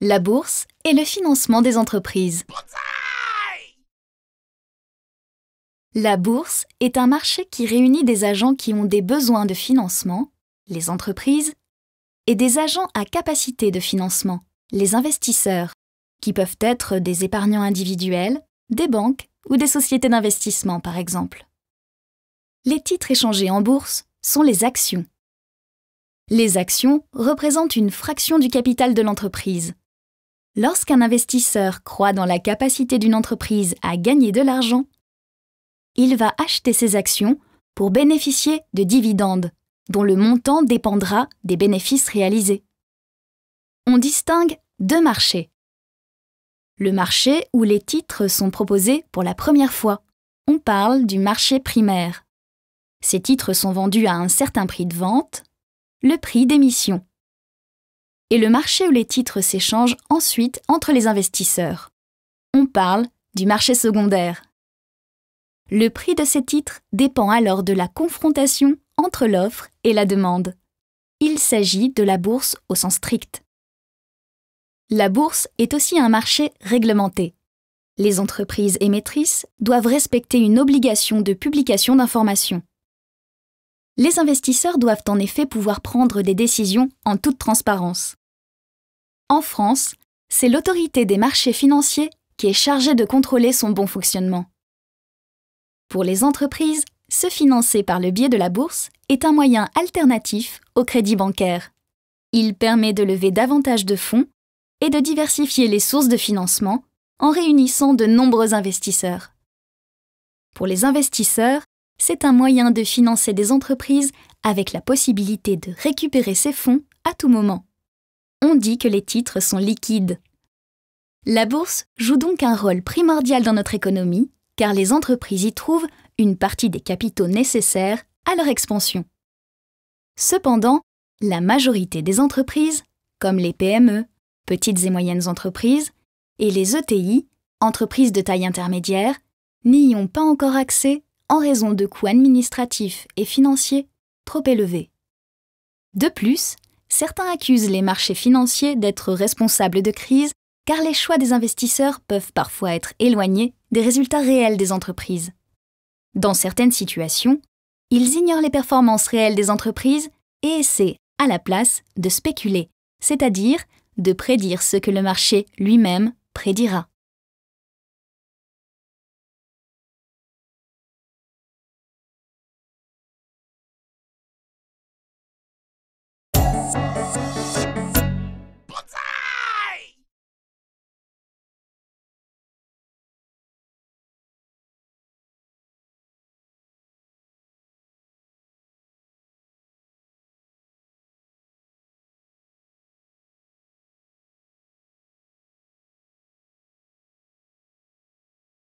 la bourse est le financement des entreprises. La bourse est un marché qui réunit des agents qui ont des besoins de financement, les entreprises, et des agents à capacité de financement, les investisseurs, qui peuvent être des épargnants individuels, des banques ou des sociétés d'investissement par exemple. Les titres échangés en bourse sont les actions. Les actions représentent une fraction du capital de l'entreprise, Lorsqu'un investisseur croit dans la capacité d'une entreprise à gagner de l'argent, il va acheter ses actions pour bénéficier de dividendes, dont le montant dépendra des bénéfices réalisés. On distingue deux marchés. Le marché où les titres sont proposés pour la première fois. On parle du marché primaire. Ces titres sont vendus à un certain prix de vente, le prix d'émission et le marché où les titres s'échangent ensuite entre les investisseurs. On parle du marché secondaire. Le prix de ces titres dépend alors de la confrontation entre l'offre et la demande. Il s'agit de la bourse au sens strict. La bourse est aussi un marché réglementé. Les entreprises émettrices doivent respecter une obligation de publication d'informations. Les investisseurs doivent en effet pouvoir prendre des décisions en toute transparence. En France, c'est l'autorité des marchés financiers qui est chargée de contrôler son bon fonctionnement. Pour les entreprises, se financer par le biais de la bourse est un moyen alternatif au crédit bancaire. Il permet de lever davantage de fonds et de diversifier les sources de financement en réunissant de nombreux investisseurs. Pour les investisseurs, c'est un moyen de financer des entreprises avec la possibilité de récupérer ces fonds à tout moment. On dit que les titres sont liquides. La bourse joue donc un rôle primordial dans notre économie, car les entreprises y trouvent une partie des capitaux nécessaires à leur expansion. Cependant, la majorité des entreprises, comme les PME, petites et moyennes entreprises, et les ETI, entreprises de taille intermédiaire, n'y ont pas encore accès en raison de coûts administratifs et financiers trop élevés. De plus, certains accusent les marchés financiers d'être responsables de crises car les choix des investisseurs peuvent parfois être éloignés des résultats réels des entreprises. Dans certaines situations, ils ignorent les performances réelles des entreprises et essaient, à la place, de spéculer, c'est-à-dire de prédire ce que le marché lui-même prédira.